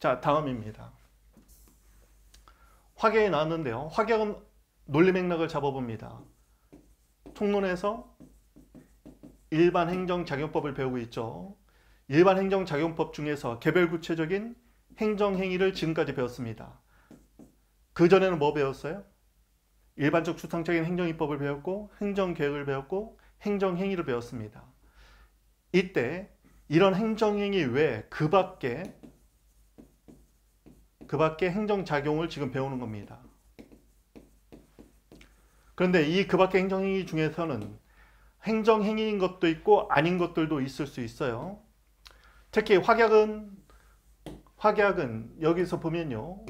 자, 다음입니다. 화계에 나왔는데요. 화계은 논리 맥락을 잡아봅니다. 총론에서 일반 행정작용법을 배우고 있죠. 일반 행정작용법 중에서 개별 구체적인 행정행위를 지금까지 배웠습니다. 그전에는 뭐 배웠어요? 일반적 추상적인 행정입법을 배웠고 행정계획을 배웠고 행정행위를 배웠습니다. 이때 이런 행정행위 외에 그 밖에 그 밖의 행정작용을 지금 배우는 겁니다. 그런데 이 그 밖의 행정행위 중에서는 행정행위인 것도 있고 아닌 것들도 있을 수 있어요. 특히 확약은 확약은 여기서 보면요.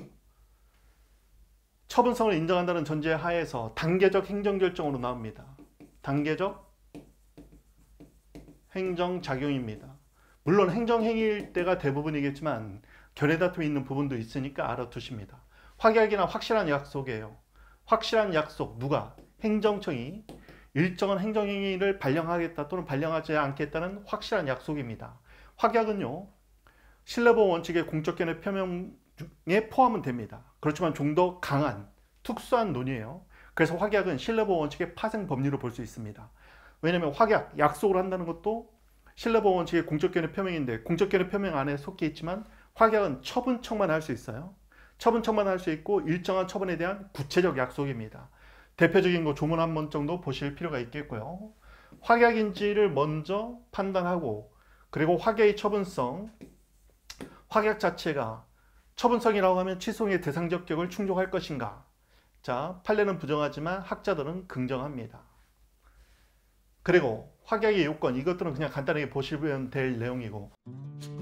처분성을 인정한다는 전제 하에서 단계적 행정결정으로 나옵니다. 단계적 행정작용입니다. 물론 행정행위일 때가 대부분이겠지만 견해 다툼이 있는 부분도 있으니까 알아두십니다. 확약이나 확실한 약속이에요. 확실한 약속 누가? 행정청이 일정한 행정행위를 발령하겠다 또는 발령하지 않겠다는 확실한 약속입니다. 확약은요. 신뢰보호 원칙의 공적견의 표명에 포함은 됩니다. 그렇지만 좀 더 강한 특수한 논의예요. 그래서 확약은 신뢰보호 원칙의 파생 법리로 볼 수 있습니다. 왜냐하면 확약, 약속을 한다는 것도 신뢰보호 원칙의 공적견의 표명인데 공적견의 표명 안에 속해 있지만 확약은 처분청만 할 수 있어요. 처분청만 할 수 있고 일정한 처분에 대한 구체적 약속입니다. 대표적인 거 조문 한 번 정도 보실 필요가 있겠고요. 확약인지를 먼저 판단하고 그리고 확약의 처분성, 확약 자체가 처분성이라고 하면 취소의 대상적 격을 충족할 것인가? 자, 판례는 부정하지만 학자들은 긍정합니다. 그리고 확약의 요건, 이것들은 그냥 간단하게 보시면 될 내용이고